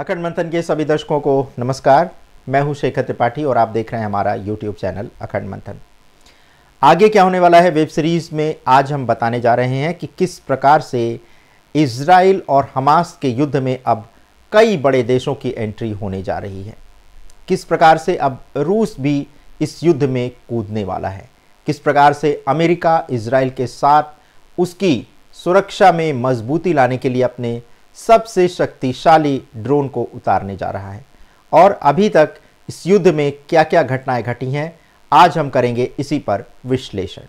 अखंड मंथन के सभी दर्शकों को नमस्कार मैं हूं शेखर त्रिपाठी और आप देख रहे हैं हमारा यूट्यूब चैनल अखंड मंथन आगे क्या होने वाला है वेब सीरीज़ में आज हम बताने जा रहे हैं कि किस प्रकार से इसराइल और हमास के युद्ध में अब कई बड़े देशों की एंट्री होने जा रही है किस प्रकार से अब रूस भी इस युद्ध में कूदने वाला है किस प्रकार से अमेरिका इसराइल के साथ उसकी सुरक्षा में मजबूती लाने के लिए अपने सबसे शक्तिशाली ड्रोन को उतारने जा रहा है और अभी तक इस युद्ध में क्या क्या घटनाएं घटी हैं आज हम करेंगे इसी पर विश्लेषण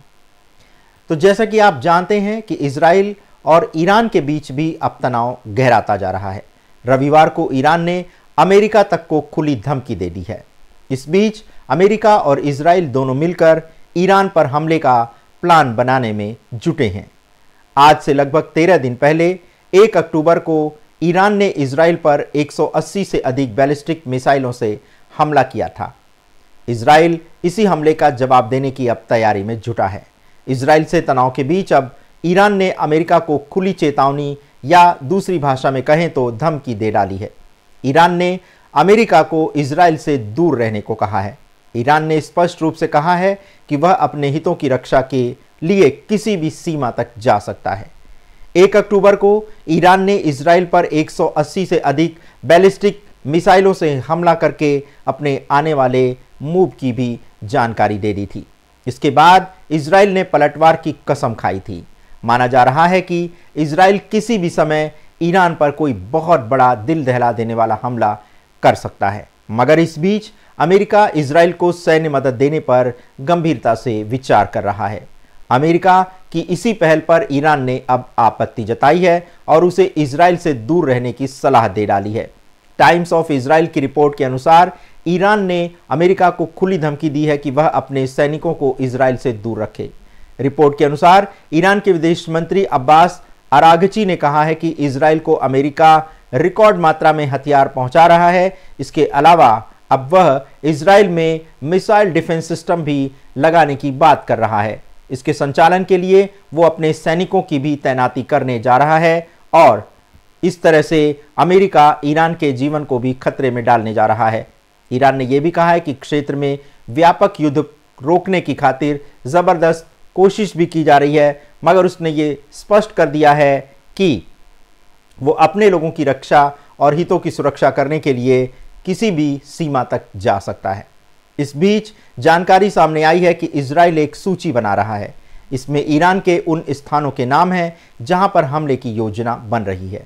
तो जैसा कि आप जानते हैं कि इसराइल और ईरान के बीच भी अब तनाव गहराता जा रहा है रविवार को ईरान ने अमेरिका तक को खुली धमकी दे दी है इस बीच अमेरिका और इसराइल दोनों मिलकर ईरान पर हमले का प्लान बनाने में जुटे हैं आज से लगभग तेरह दिन पहले एक अक्टूबर को ईरान ने इसराइल पर 180 से अधिक बैलिस्टिक मिसाइलों से हमला किया था इसराइल इसी हमले का जवाब देने की अब तैयारी में जुटा है इसराइल से तनाव के बीच अब ईरान ने अमेरिका को खुली चेतावनी या दूसरी भाषा में कहें तो धमकी दे डाली है ईरान ने अमेरिका को इसराइल से दूर रहने को कहा है ईरान ने स्पष्ट रूप से कहा है कि वह अपने हितों की रक्षा के लिए किसी भी सीमा तक जा सकता है एक अक्टूबर को ईरान ने इसराइल पर 180 से अधिक बैलिस्टिक मिसाइलों से हमला करके अपने आने वाले मूव की भी जानकारी दे दी थी इसके बाद इसराइल ने पलटवार की कसम खाई थी माना जा रहा है कि इसराइल किसी भी समय ईरान पर कोई बहुत बड़ा दिल दहला देने वाला हमला कर सकता है मगर इस बीच अमेरिका इसराइल को सैन्य मदद देने पर गंभीरता से विचार कर रहा है अमेरिका की इसी पहल पर ईरान ने अब आपत्ति जताई है और उसे इसराइल से दूर रहने की सलाह दे डाली है टाइम्स ऑफ इसराइल की रिपोर्ट के अनुसार ईरान ने अमेरिका को खुली धमकी दी है कि वह अपने सैनिकों को इसराइल से दूर रखे रिपोर्ट के अनुसार ईरान के विदेश मंत्री अब्बास अरागची ने कहा है कि इसराइल को अमेरिका रिकॉर्ड मात्रा में हथियार पहुंचा रहा है इसके अलावा अब वह इसराइल में मिसाइल डिफेंस सिस्टम भी लगाने की बात कर रहा है इसके संचालन के लिए वो अपने सैनिकों की भी तैनाती करने जा रहा है और इस तरह से अमेरिका ईरान के जीवन को भी खतरे में डालने जा रहा है ईरान ने यह भी कहा है कि क्षेत्र में व्यापक युद्ध रोकने की खातिर ज़बरदस्त कोशिश भी की जा रही है मगर उसने ये स्पष्ट कर दिया है कि वो अपने लोगों की रक्षा और हितों की सुरक्षा करने के लिए किसी भी सीमा तक जा सकता है इस बीच जानकारी सामने आई है कि इसराइल एक सूची बना रहा है इसमें ईरान के उन स्थानों के नाम हैं जहां पर हमले की योजना बन रही है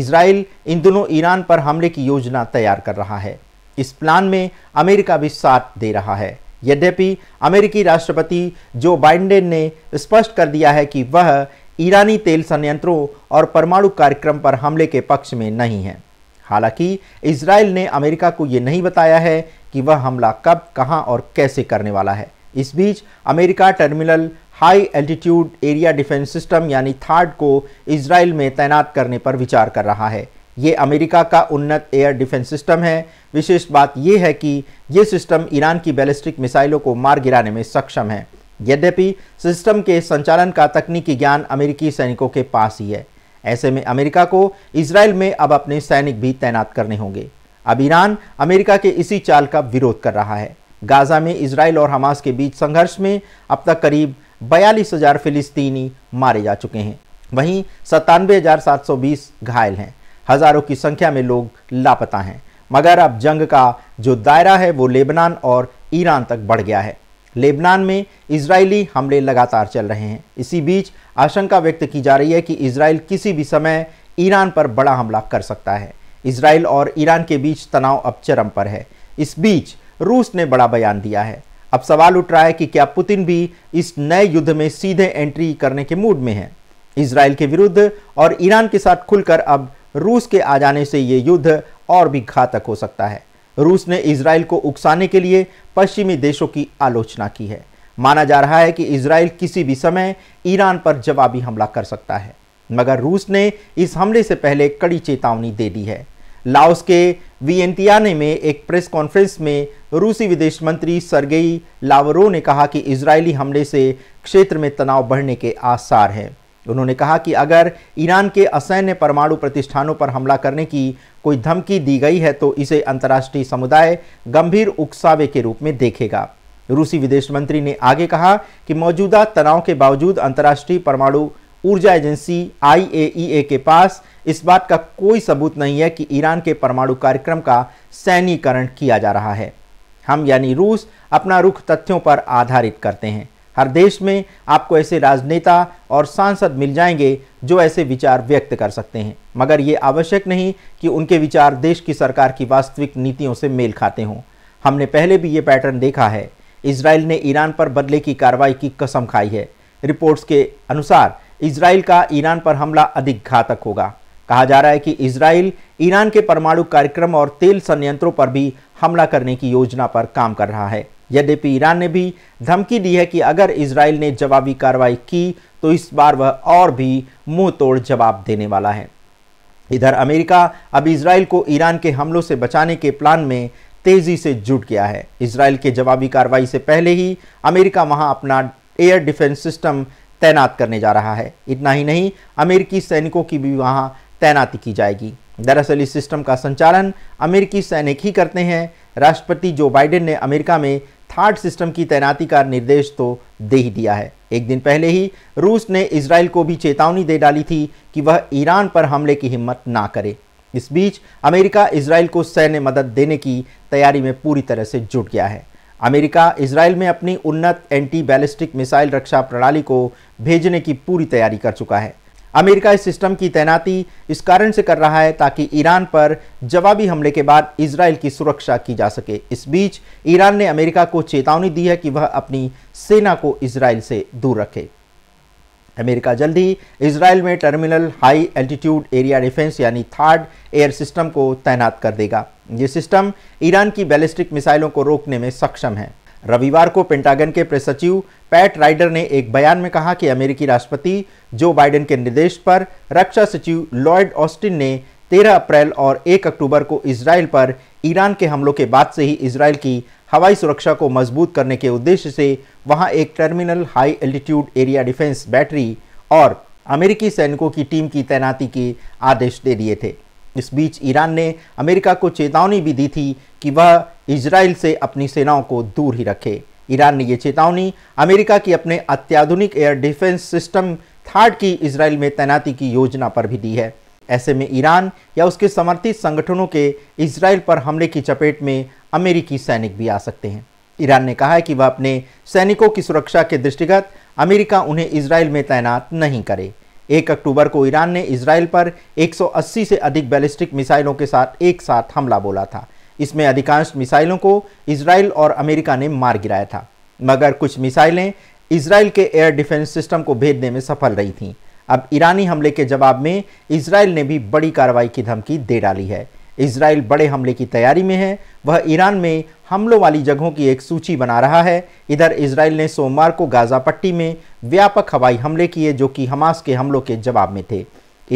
इसराइल इन दोनों ईरान पर हमले की योजना तैयार कर रहा है इस प्लान में अमेरिका भी साथ दे रहा है यद्यपि अमेरिकी राष्ट्रपति जो बाइडेन ने स्पष्ट कर दिया है कि वह ईरानी तेल संयंत्रों और परमाणु कार्यक्रम पर हमले के पक्ष में नहीं है हालांकि इसराइल ने अमेरिका को यह नहीं बताया है कि वह हमला कब कहां और कैसे करने वाला है इस बीच America terminal high altitude area defence system यानी थार्ड को इसराइल में तैनात करने पर विचार कर रहा है ये अमेरिका का उन्नत एयर डिफेंस सिस्टम है विशेष बात यह है कि यह सिस्टम ईरान की बैलिस्टिक मिसाइलों को मार गिराने में सक्षम है यद्यपि सिस्टम के संचालन का तकनीकी ज्ञान अमेरिकी सैनिकों के पास ही है ऐसे में अमेरिका को इसराइल में अब अपने सैनिक भी तैनात करने होंगे अब ईरान अमेरिका के इसी चाल का विरोध कर रहा है गाजा में इसराइल और हमास के बीच संघर्ष में अब तक करीब बयालीस हजार फिलिस्तीनी मारे जा चुके हैं वहीं सत्तानवे घायल हैं हज़ारों की संख्या में लोग लापता हैं मगर अब जंग का जो दायरा है वो लेबनान और ईरान तक बढ़ गया है लेबनान में इजरायली हमले लगातार चल रहे हैं इसी बीच आशंका व्यक्त की जा रही है कि इसराइल किसी भी समय ईरान पर बड़ा हमला कर सकता है इसराइल और ईरान के बीच तनाव अब चरम पर है इस बीच रूस ने बड़ा बयान दिया है अब सवाल उठ रहा है कि क्या पुतिन भी इस नए युद्ध में सीधे एंट्री करने के मूड में है इसराइल के विरुद्ध और ईरान के साथ खुलकर अब रूस के आ जाने से ये युद्ध और भी घातक हो सकता है रूस ने इसराइल को उकसाने के लिए पश्चिमी देशों की आलोचना की है माना जा रहा है कि इसराइल किसी भी समय ईरान पर जवाबी हमला कर सकता है मगर रूस ने इस हमले से पहले कड़ी चेतावनी दे दी है लाओस के वीएनतियाने में एक प्रेस कॉन्फ्रेंस में रूसी विदेश मंत्री सरगेई लावरो ने कहा कि इजरायली हमले से क्षेत्र में तनाव बढ़ने के आसार हैं उन्होंने कहा कि अगर ईरान के असैन्य परमाणु प्रतिष्ठानों पर हमला करने की कोई धमकी दी गई है तो इसे अंतर्राष्ट्रीय समुदाय गंभीर उकसावे के रूप में देखेगा रूसी विदेश मंत्री ने आगे कहा कि मौजूदा तनाव के बावजूद अंतर्राष्ट्रीय परमाणु ऊर्जा एजेंसी आईएईए e के पास इस बात का कोई सबूत नहीं है कि ईरान के परमाणु कार्यक्रम का सैनीकरण किया जा रहा है हम यानी रूस अपना रुख तथ्यों पर आधारित करते हैं हर देश में आपको ऐसे राजनेता और सांसद मिल जाएंगे जो ऐसे विचार व्यक्त कर सकते हैं मगर ये आवश्यक नहीं कि उनके विचार देश की सरकार की वास्तविक नीतियों से मेल खाते हों हमने पहले भी ये पैटर्न देखा है इसराइल ने ईरान पर बदले की कार्रवाई की कसम खाई है रिपोर्ट्स के अनुसार इसराइल का ईरान पर हमला अधिक घातक होगा कहा जा रहा है कि इसराइल ईरान के परमाणु कार्यक्रम और तेल संयंत्रों पर भी हमला करने की योजना पर काम कर रहा है यद्यपि ईरान ने भी धमकी दी है कि अगर इसराइल ने जवाबी कार्रवाई की तो इस बार वह और भी मुंह तोड़ जवाब देने वाला है इधर अमेरिका अब इसराइल को ईरान के हमलों से बचाने के प्लान में तेजी से जुट गया है इसराइल के जवाबी कार्रवाई से पहले ही अमेरिका वहां अपना एयर डिफेंस सिस्टम तैनात करने जा रहा है इतना ही नहीं अमेरिकी सैनिकों की भी वहाँ तैनाती की जाएगी दरअसल इस सिस्टम का संचालन अमेरिकी सैनिक ही करते हैं राष्ट्रपति जो बाइडेन ने अमेरिका में थार्ड सिस्टम की तैनाती का निर्देश तो दे ही दिया है एक दिन पहले ही रूस ने इसराइल को भी चेतावनी दे डाली थी कि वह ईरान पर हमले की हिम्मत ना करे इस बीच अमेरिका इसराइल को सैन्य मदद देने की तैयारी में पूरी तरह से जुट गया है अमेरिका इसराइल में अपनी उन्नत एंटी बैलिस्टिक मिसाइल रक्षा प्रणाली को भेजने की पूरी तैयारी कर चुका है अमेरिका इस सिस्टम की तैनाती इस कारण से कर रहा है ताकि ईरान पर जवाबी हमले के बाद इसराइल की सुरक्षा की जा सके इस बीच ईरान ने अमेरिका को चेतावनी दी है कि वह अपनी सेना को इसराइल से दूर रखे अमेरिका जल्द ही इसराइल में terminal high altitude area defence यानी थर्ड एयर सिस्टम को तैनात कर देगा ये सिस्टम ईरान की बैलिस्टिक मिसाइलों को रोकने में सक्षम है रविवार को पेंटागन के प्रेस सचिव पैट राइडर ने एक बयान में कहा कि अमेरिकी राष्ट्रपति जो बाइडेन के निर्देश पर रक्षा सचिव लॉयड ऑस्टिन ने 13 अप्रैल और 1 अक्टूबर को इसराइल पर ईरान के हमलों के बाद से ही इसराइल की हवाई सुरक्षा को मजबूत करने के उद्देश्य से वहां एक terminal high altitude area defence battery और अमेरिकी सैनिकों की टीम की तैनाती के आदेश दे दिए थे इस बीच ईरान ने अमेरिका को चेतावनी भी दी थी कि वह इसराइल से अपनी सेनाओं को दूर ही रखे ईरान ने यह चेतावनी अमेरिका की अपने अत्याधुनिक एयर डिफेंस सिस्टम थार्ड की इसराइल में तैनाती की योजना पर भी दी है ऐसे में ईरान या उसके समर्थित संगठनों के इसराइल पर हमले की चपेट में अमेरिकी सैनिक भी आ सकते हैं ईरान ने कहा है कि वह अपने सैनिकों की सुरक्षा के दृष्टिगत अमेरिका उन्हें इसराइल में तैनात नहीं करे एक अक्टूबर को ईरान ने इसराइल पर 180 से अधिक बैलिस्टिक मिसाइलों के साथ एक साथ हमला बोला था इसमें अधिकांश मिसाइलों को इसराइल और अमेरिका ने मार गिराया था मगर कुछ मिसाइलें इसराइल के एयर डिफेंस सिस्टम को भेजने में सफल रही थीं अब ईरानी हमले के जवाब में इसराइल ने भी बड़ी कार्रवाई की धमकी दे डाली है इसराइल बड़े हमले की तैयारी में है वह ईरान में हमलों वाली जगहों की एक सूची बना रहा है इधर इसराइल ने सोमवार को गाजा पट्टी में व्यापक हवाई हमले किए जो कि हमास के हमलों के जवाब में थे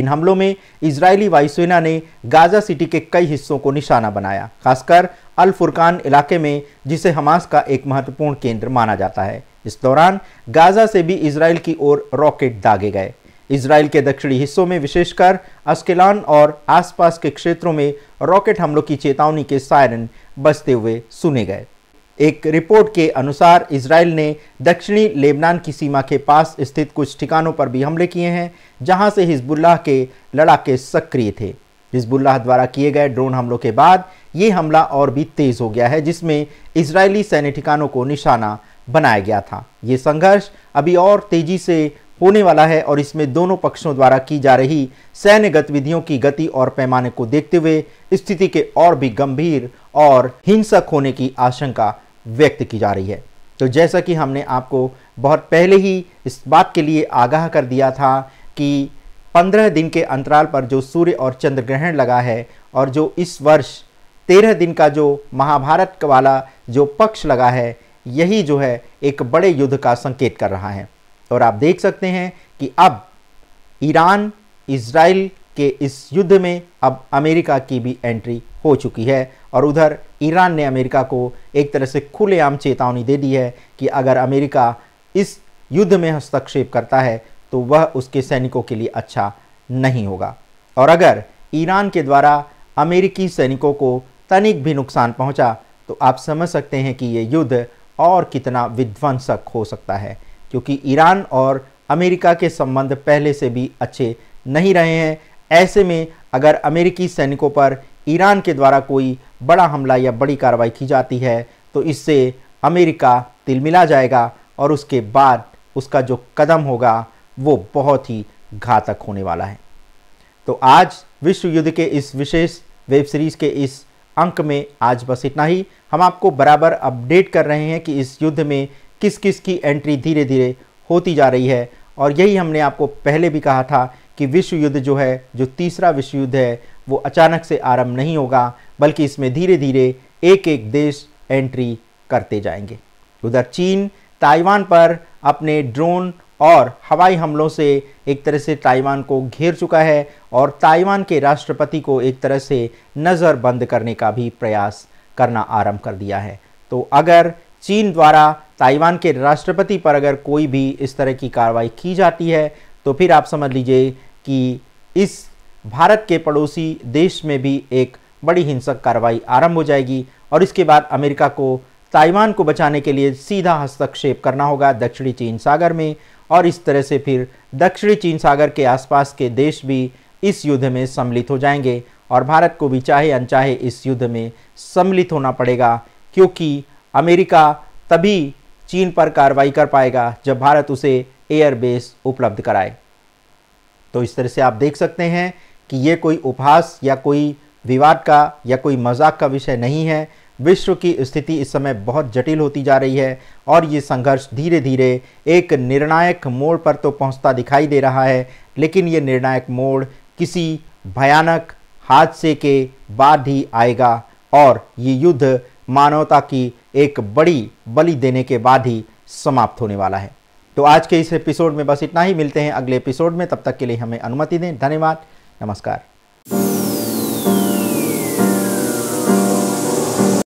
इन हमलों में इजरायली वायुसेना ने गाजा सिटी के कई हिस्सों को निशाना बनाया खासकर अल फुरकान इलाके में जिसे हमास का एक महत्वपूर्ण केंद्र माना जाता है इस दौरान गाजा से भी इसराइल की ओर रॉकेट दागे गए इसराइल के दक्षिणी हिस्सों में विशेषकर अस्केलान और आसपास के क्षेत्रों में रॉकेट हमलों की चेतावनी के सायरन बजते हुए सुने गए एक रिपोर्ट के अनुसार इसराइल ने दक्षिणी लेबनान की सीमा के पास स्थित कुछ ठिकानों पर भी हमले किए हैं जहां से हिजबुल्लाह के लड़ाके सक्रिय थे हिजबुल्लाह द्वारा किए गए ड्रोन हमलों के बाद ये हमला और भी तेज हो गया है जिसमें इसराइली सैन्य ठिकानों को निशाना बनाया गया था ये संघर्ष अभी और तेजी से होने वाला है और इसमें दोनों पक्षों द्वारा की जा रही सैन्य गतिविधियों की गति और पैमाने को देखते हुए स्थिति के और भी गंभीर और हिंसक होने की आशंका व्यक्त की जा रही है तो जैसा कि हमने आपको बहुत पहले ही इस बात के लिए आगाह कर दिया था कि पंद्रह दिन के अंतराल पर जो सूर्य और चंद्र ग्रहण लगा है और जो इस वर्ष तेरह दिन का जो महाभारत वाला जो पक्ष लगा है यही जो है एक बड़े युद्ध का संकेत कर रहा है और आप देख सकते हैं कि अब ईरान इसराइल के इस युद्ध में अब अमेरिका की भी एंट्री हो चुकी है और उधर ईरान ने अमेरिका को एक तरह से खुलेआम चेतावनी दे दी है कि अगर अमेरिका इस युद्ध में हस्तक्षेप करता है तो वह उसके सैनिकों के लिए अच्छा नहीं होगा और अगर ईरान के द्वारा अमेरिकी सैनिकों को तनिक भी नुकसान पहुंचा तो आप समझ सकते हैं कि ये युद्ध और कितना विध्वंसक हो सकता है क्योंकि ईरान और अमेरिका के संबंध पहले से भी अच्छे नहीं रहे हैं ऐसे में अगर अमेरिकी सैनिकों पर ईरान के द्वारा कोई बड़ा हमला या बड़ी कार्रवाई की जाती है तो इससे अमेरिका तिलमिला जाएगा और उसके बाद उसका जो कदम होगा वो बहुत ही घातक होने वाला है तो आज विश्व युद्ध के इस विशेष वेब सीरीज़ के इस अंक में आज बस इतना ही हम आपको बराबर अपडेट कर रहे हैं कि इस युद्ध में किस किस की एंट्री धीरे धीरे होती जा रही है और यही हमने आपको पहले भी कहा था कि विश्व युद्ध जो है जो तीसरा विश्व युद्ध है वो अचानक से आरंभ नहीं होगा बल्कि इसमें धीरे धीरे एक एक देश एंट्री करते जाएंगे उधर चीन ताइवान पर अपने ड्रोन और हवाई हमलों से एक तरह से ताइवान को घेर चुका है और ताइवान के राष्ट्रपति को एक तरह से नज़रबंद करने का भी प्रयास करना आरंभ कर दिया है तो अगर चीन द्वारा ताइवान के राष्ट्रपति पर अगर कोई भी इस तरह की कार्रवाई की जाती है तो फिर आप समझ लीजिए कि इस भारत के पड़ोसी देश में भी एक बड़ी हिंसक कार्रवाई आरंभ हो जाएगी और इसके बाद अमेरिका को ताइवान को बचाने के लिए सीधा हस्तक्षेप करना होगा दक्षिणी चीन सागर में और इस तरह से फिर दक्षिणी चीन सागर के आसपास के देश भी इस युद्ध में सम्मिलित हो जाएंगे और भारत को भी चाहे अनचाहे इस युद्ध में सम्मिलित होना पड़ेगा क्योंकि अमेरिका तभी चीन पर कार्रवाई कर पाएगा जब भारत उसे एयरबेस उपलब्ध कराए तो इस तरह से आप देख सकते हैं कि ये कोई उपहास या कोई विवाद का या कोई मजाक का विषय नहीं है विश्व की स्थिति इस समय बहुत जटिल होती जा रही है और ये संघर्ष धीरे धीरे एक निर्णायक मोड़ पर तो पहुंचता दिखाई दे रहा है लेकिन ये निर्णायक मोड़ किसी भयानक हादसे के बाद ही आएगा और ये युद्ध मानवता की एक बड़ी बलि देने के बाद ही समाप्त होने वाला है तो आज के इस एपिसोड में बस इतना ही मिलते हैं अगले एपिसोड में तब तक के लिए हमें अनुमति दें धन्यवाद नमस्कार